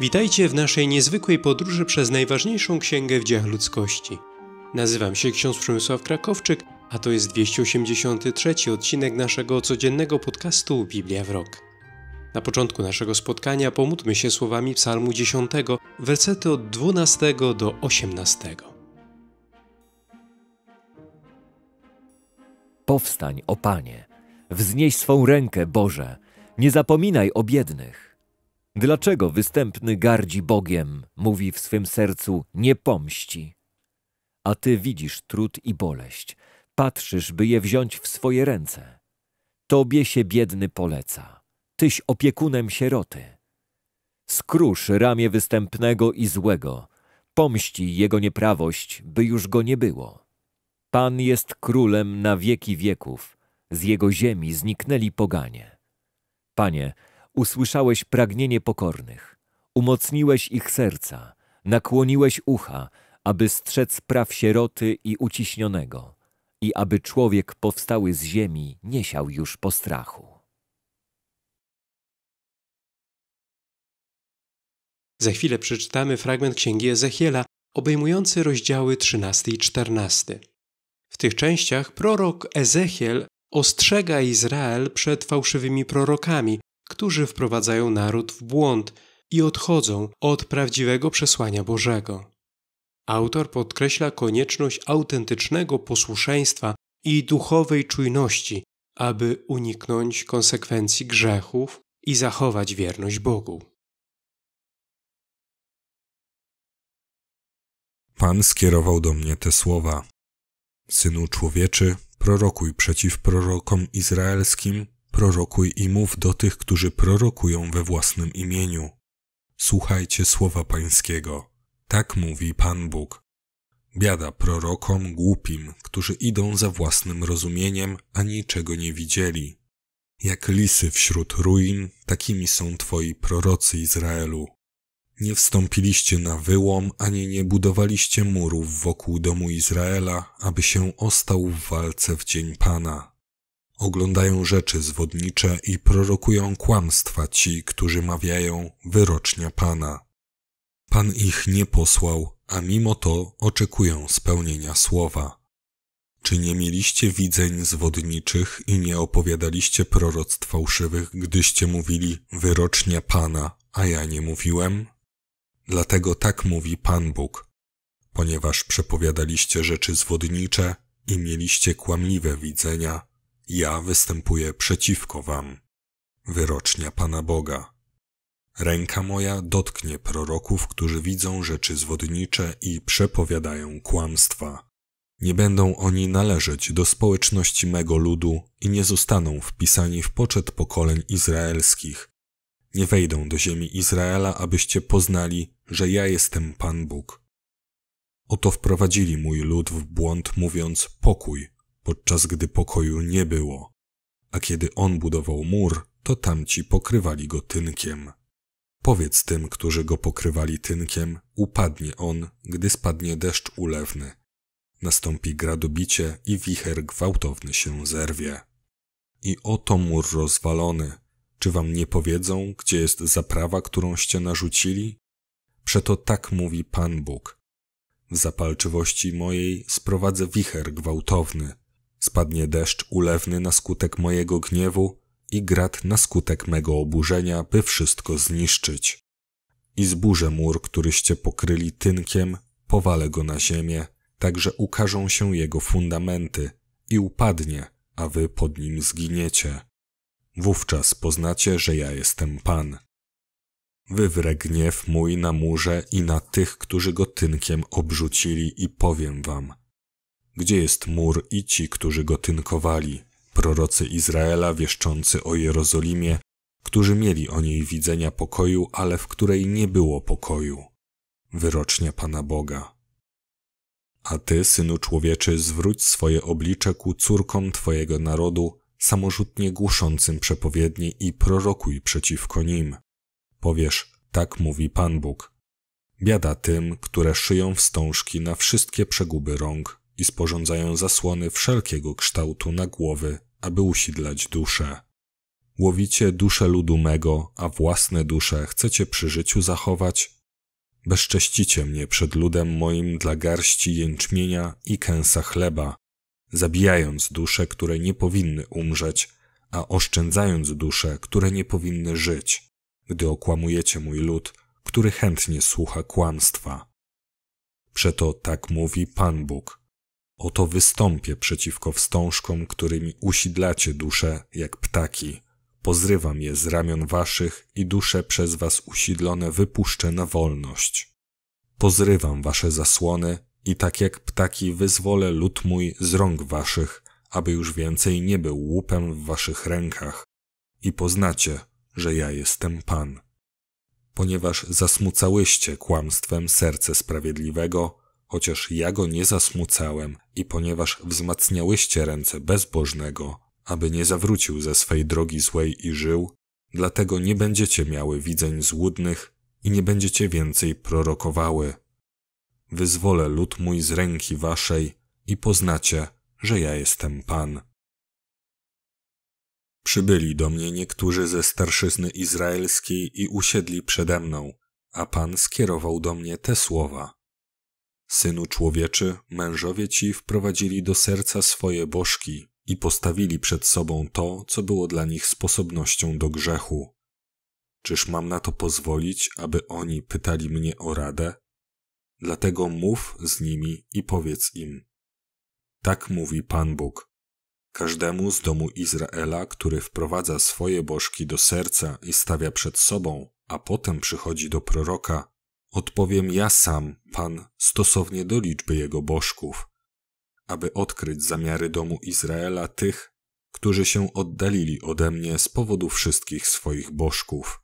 Witajcie w naszej niezwykłej podróży przez najważniejszą księgę w dziejach ludzkości. Nazywam się ksiądz Przemysław Krakowczyk, a to jest 283 odcinek naszego codziennego podcastu Biblia w rok. Na początku naszego spotkania pomódlmy się słowami Psalmu 10, wersety od 12 do 18. Powstań, o Panie, wznieś swą rękę, Boże, nie zapominaj o biednych. Dlaczego występny gardzi Bogiem, mówi w swym sercu, nie pomści? A ty widzisz trud i boleść, patrzysz, by je wziąć w swoje ręce. Tobie się biedny poleca, tyś opiekunem sieroty. Skrusz ramię występnego i złego, pomści jego nieprawość, by już go nie było. Pan jest królem na wieki wieków, z jego ziemi zniknęli poganie. Panie, usłyszałeś pragnienie pokornych, umocniłeś ich serca, nakłoniłeś ucha, aby strzec praw sieroty i uciśnionego i aby człowiek powstały z ziemi nie siał już po strachu. Za chwilę przeczytamy fragment księgi Ezechiela obejmujący rozdziały 13 i 14. W tych częściach prorok Ezechiel ostrzega Izrael przed fałszywymi prorokami, którzy wprowadzają naród w błąd i odchodzą od prawdziwego przesłania Bożego. Autor podkreśla konieczność autentycznego posłuszeństwa i duchowej czujności, aby uniknąć konsekwencji grzechów i zachować wierność Bogu. Pan skierował do mnie te słowa: Synu człowieczy, prorokuj przeciw prorokom izraelskim Prorokuj i mów do tych, którzy prorokują we własnym imieniu. Słuchajcie słowa Pańskiego. Tak mówi Pan Bóg. Biada prorokom głupim, którzy idą za własnym rozumieniem, a niczego nie widzieli. Jak lisy wśród ruin, takimi są twoi prorocy Izraelu. Nie wstąpiliście na wyłom, ani nie budowaliście murów wokół domu Izraela, aby się ostał w walce w dzień Pana. Oglądają rzeczy zwodnicze i prorokują kłamstwa ci, którzy mawiają wyrocznia Pana. Pan ich nie posłał, a mimo to oczekują spełnienia słowa. Czy nie mieliście widzeń zwodniczych i nie opowiadaliście proroctw fałszywych, gdyście mówili wyrocznia Pana, a ja nie mówiłem? Dlatego tak mówi Pan Bóg, ponieważ przepowiadaliście rzeczy zwodnicze i mieliście kłamliwe widzenia, ja występuję przeciwko wam. Wyrocznia Pana Boga. Ręka moja dotknie proroków, którzy widzą rzeczy zwodnicze i przepowiadają kłamstwa. Nie będą oni należeć do społeczności mego ludu i nie zostaną wpisani w poczet pokoleń izraelskich. Nie wejdą do ziemi Izraela, abyście poznali, że ja jestem Pan Bóg. Oto wprowadzili mój lud w błąd, mówiąc pokój, podczas gdy pokoju nie było, a kiedy on budował mur, to tamci pokrywali go tynkiem. Powiedz tym, którzy go pokrywali tynkiem, upadnie on, gdy spadnie deszcz ulewny. Nastąpi gradobicie i wicher gwałtowny się zerwie. I oto mur rozwalony. Czy wam nie powiedzą, gdzie jest zaprawa, którąście narzucili? Przeto tak mówi Pan Bóg. W zapalczywości mojej sprowadzę wicher gwałtowny, Spadnie deszcz ulewny na skutek mojego gniewu i grat na skutek mego oburzenia, by wszystko zniszczyć. I zburzę mur, któryście pokryli tynkiem, powalę go na ziemię, tak że ukażą się jego fundamenty i upadnie, a wy pod nim zginiecie. Wówczas poznacie, że ja jestem Pan. Wywrę gniew mój na murze i na tych, którzy go tynkiem obrzucili i powiem wam – gdzie jest mur i ci, którzy go tynkowali, prorocy Izraela wieszczący o Jerozolimie, którzy mieli o niej widzenia pokoju, ale w której nie było pokoju? Wyrocznia Pana Boga. A ty, synu człowieczy, zwróć swoje oblicze ku córkom twojego narodu, samorzutnie głuszącym przepowiedni i prorokuj przeciwko nim. Powiesz, tak mówi Pan Bóg. Biada tym, które szyją wstążki na wszystkie przeguby rąk i sporządzają zasłony wszelkiego kształtu na głowy, aby usidlać duszę. Łowicie duszę ludu mego, a własne dusze chcecie przy życiu zachować? Bezcześcicie mnie przed ludem moim dla garści jęczmienia i kęsa chleba, zabijając dusze, które nie powinny umrzeć, a oszczędzając dusze, które nie powinny żyć, gdy okłamujecie mój lud, który chętnie słucha kłamstwa. Przeto tak mówi Pan Bóg. Oto wystąpię przeciwko wstążkom, którymi usidlacie dusze jak ptaki. Pozrywam je z ramion waszych i dusze przez was usidlone wypuszczę na wolność. Pozrywam wasze zasłony i tak jak ptaki wyzwolę lud mój z rąk waszych, aby już więcej nie był łupem w waszych rękach. I poznacie, że ja jestem Pan. Ponieważ zasmucałyście kłamstwem serce sprawiedliwego, chociaż ja go nie zasmucałem i ponieważ wzmacniałyście ręce bezbożnego, aby nie zawrócił ze swej drogi złej i żył, dlatego nie będziecie miały widzeń złudnych i nie będziecie więcej prorokowały. Wyzwolę lud mój z ręki waszej i poznacie, że ja jestem Pan. Przybyli do mnie niektórzy ze starszyzny izraelskiej i usiedli przede mną, a Pan skierował do mnie te słowa. Synu człowieczy, mężowie ci wprowadzili do serca swoje bożki i postawili przed sobą to, co było dla nich sposobnością do grzechu. Czyż mam na to pozwolić, aby oni pytali mnie o radę? Dlatego mów z nimi i powiedz im. Tak mówi Pan Bóg. Każdemu z domu Izraela, który wprowadza swoje bożki do serca i stawia przed sobą, a potem przychodzi do proroka, Odpowiem ja sam, Pan, stosownie do liczby jego bożków, aby odkryć zamiary domu Izraela tych, którzy się oddalili ode mnie z powodu wszystkich swoich bożków.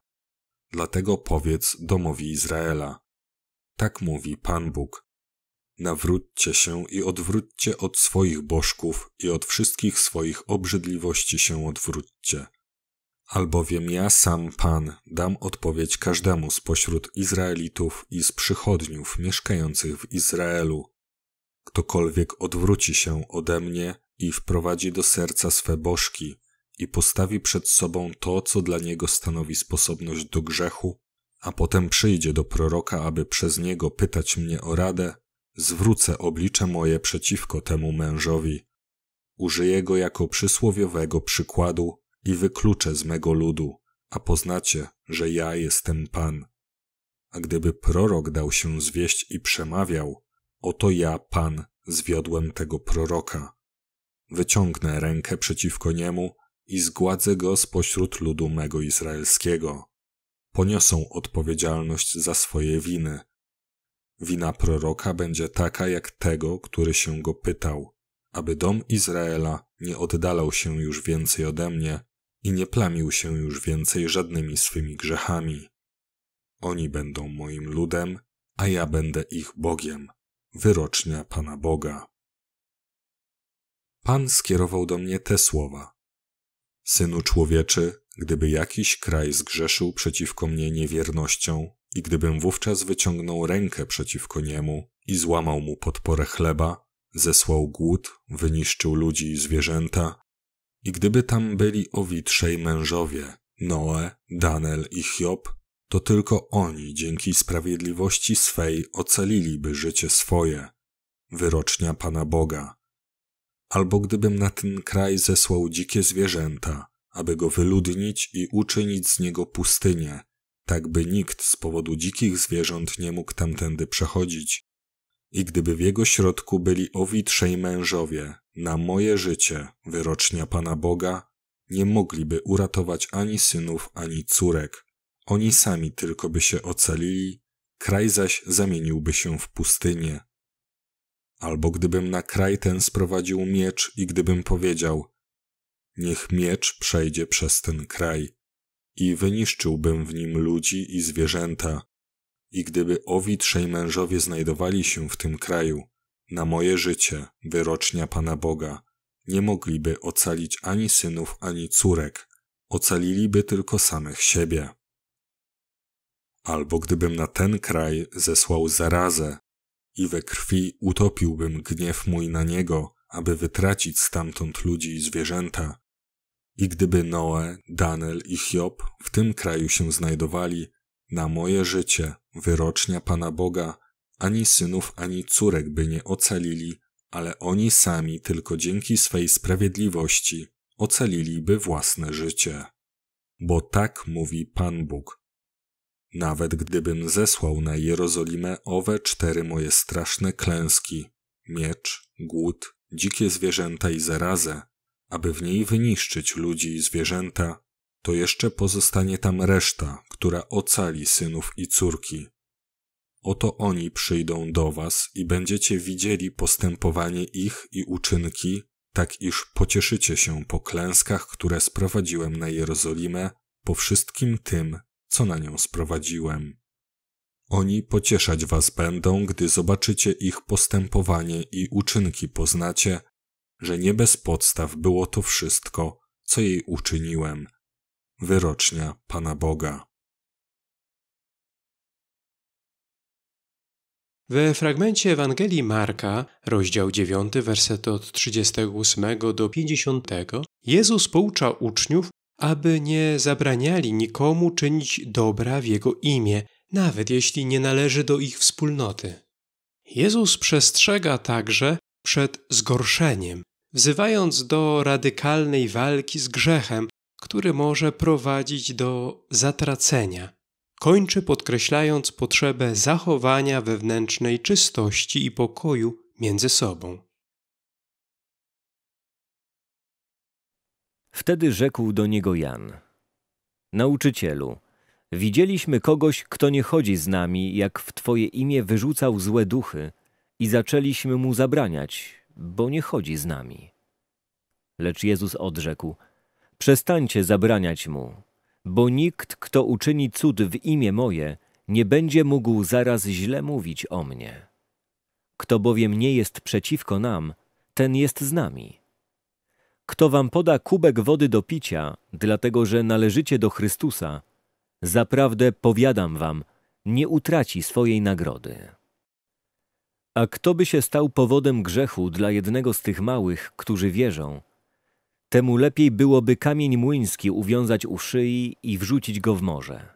Dlatego powiedz domowi Izraela. Tak mówi Pan Bóg. Nawróćcie się i odwróćcie od swoich bożków i od wszystkich swoich obrzydliwości się odwróćcie. Albowiem ja sam Pan dam odpowiedź każdemu spośród Izraelitów i z przychodniów mieszkających w Izraelu. Ktokolwiek odwróci się ode mnie i wprowadzi do serca swe bożki i postawi przed sobą to, co dla niego stanowi sposobność do grzechu, a potem przyjdzie do proroka, aby przez niego pytać mnie o radę, zwrócę oblicze moje przeciwko temu mężowi. Użyję go jako przysłowiowego przykładu i wykluczę z mego ludu, a poznacie, że ja jestem Pan. A gdyby prorok dał się zwieść i przemawiał, oto ja, Pan, zwiodłem tego proroka. Wyciągnę rękę przeciwko niemu i zgładzę go spośród ludu mego izraelskiego. Poniosą odpowiedzialność za swoje winy. Wina proroka będzie taka jak tego, który się go pytał, aby dom Izraela nie oddalał się już więcej ode mnie i nie plamił się już więcej żadnymi swymi grzechami. Oni będą moim ludem, a ja będę ich Bogiem. Wyrocznia Pana Boga. Pan skierował do mnie te słowa. Synu człowieczy, gdyby jakiś kraj zgrzeszył przeciwko mnie niewiernością i gdybym wówczas wyciągnął rękę przeciwko niemu i złamał mu podporę chleba, zesłał głód, wyniszczył ludzi i zwierzęta, i gdyby tam byli owi trzej mężowie, Noe, Danel i Hiob, to tylko oni dzięki sprawiedliwości swej ocaliliby życie swoje, wyrocznia Pana Boga. Albo gdybym na ten kraj zesłał dzikie zwierzęta, aby go wyludnić i uczynić z niego pustynię, tak by nikt z powodu dzikich zwierząt nie mógł tamtędy przechodzić. I gdyby w jego środku byli owi trzej mężowie, na moje życie, wyrocznia Pana Boga, nie mogliby uratować ani synów, ani córek. Oni sami tylko by się ocalili, kraj zaś zamieniłby się w pustynię. Albo gdybym na kraj ten sprowadził miecz i gdybym powiedział: Niech miecz przejdzie przez ten kraj, i wyniszczyłbym w nim ludzi i zwierzęta. I gdyby owi trzej mężowie znajdowali się w tym kraju, na moje życie, wyrocznia Pana Boga, nie mogliby ocalić ani synów, ani córek, ocaliliby tylko samych siebie. Albo gdybym na ten kraj zesłał zarazę i we krwi utopiłbym gniew mój na niego, aby wytracić stamtąd ludzi i zwierzęta. I gdyby Noe, Daniel i Hiob w tym kraju się znajdowali, na moje życie, wyrocznia Pana Boga, ani synów, ani córek by nie ocalili, ale oni sami tylko dzięki swej sprawiedliwości ocaliliby własne życie. Bo tak mówi Pan Bóg. Nawet gdybym zesłał na Jerozolimę owe cztery moje straszne klęski miecz, głód, dzikie zwierzęta i zarazę, aby w niej wyniszczyć ludzi i zwierzęta, to jeszcze pozostanie tam reszta, która ocali synów i córki, Oto oni przyjdą do was i będziecie widzieli postępowanie ich i uczynki, tak iż pocieszycie się po klęskach, które sprowadziłem na Jerozolimę, po wszystkim tym, co na nią sprowadziłem. Oni pocieszać was będą, gdy zobaczycie ich postępowanie i uczynki poznacie, że nie bez podstaw było to wszystko, co jej uczyniłem. Wyrocznia Pana Boga. We fragmencie Ewangelii Marka, rozdział 9, werset od 38 do 50, Jezus poucza uczniów, aby nie zabraniali nikomu czynić dobra w Jego imię, nawet jeśli nie należy do ich wspólnoty. Jezus przestrzega także przed zgorszeniem, wzywając do radykalnej walki z grzechem, który może prowadzić do zatracenia. Kończy podkreślając potrzebę zachowania wewnętrznej czystości i pokoju między sobą. Wtedy rzekł do niego Jan: Nauczycielu, widzieliśmy kogoś, kto nie chodzi z nami, jak w Twoje imię wyrzucał złe duchy, i zaczęliśmy mu zabraniać, bo nie chodzi z nami. Lecz Jezus odrzekł: Przestańcie zabraniać mu, bo nikt, kto uczyni cud w imię moje, nie będzie mógł zaraz źle mówić o mnie. Kto bowiem nie jest przeciwko nam, ten jest z nami. Kto wam poda kubek wody do picia, dlatego że należycie do Chrystusa, zaprawdę powiadam wam, nie utraci swojej nagrody. A kto by się stał powodem grzechu dla jednego z tych małych, którzy wierzą, Temu lepiej byłoby kamień młyński uwiązać u szyi i wrzucić go w morze.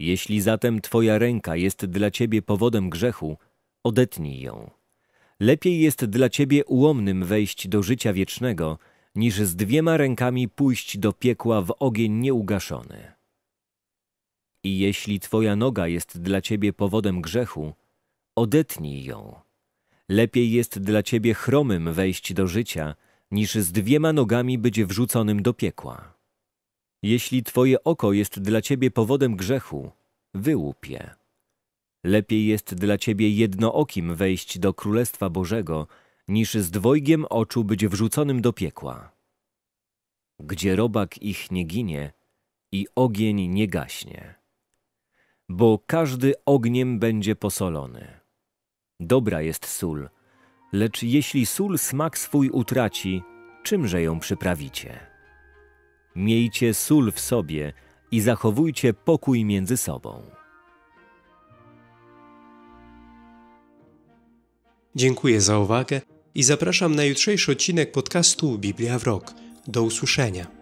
Jeśli zatem twoja ręka jest dla ciebie powodem grzechu, odetnij ją. Lepiej jest dla ciebie ułomnym wejść do życia wiecznego, niż z dwiema rękami pójść do piekła w ogień nieugaszony. I jeśli twoja noga jest dla ciebie powodem grzechu, odetnij ją. Lepiej jest dla ciebie chromym wejść do życia, niż z dwiema nogami być wrzuconym do piekła. Jeśli twoje oko jest dla ciebie powodem grzechu, wyłup je. Lepiej jest dla ciebie jednookim wejść do Królestwa Bożego, niż z dwojgiem oczu być wrzuconym do piekła. Gdzie robak ich nie ginie i ogień nie gaśnie. Bo każdy ogniem będzie posolony. Dobra jest sól, Lecz jeśli sól smak swój utraci, czymże ją przyprawicie? Miejcie sól w sobie i zachowujcie pokój między sobą. Dziękuję za uwagę i zapraszam na jutrzejszy odcinek podcastu Biblia w Rok. Do usłyszenia.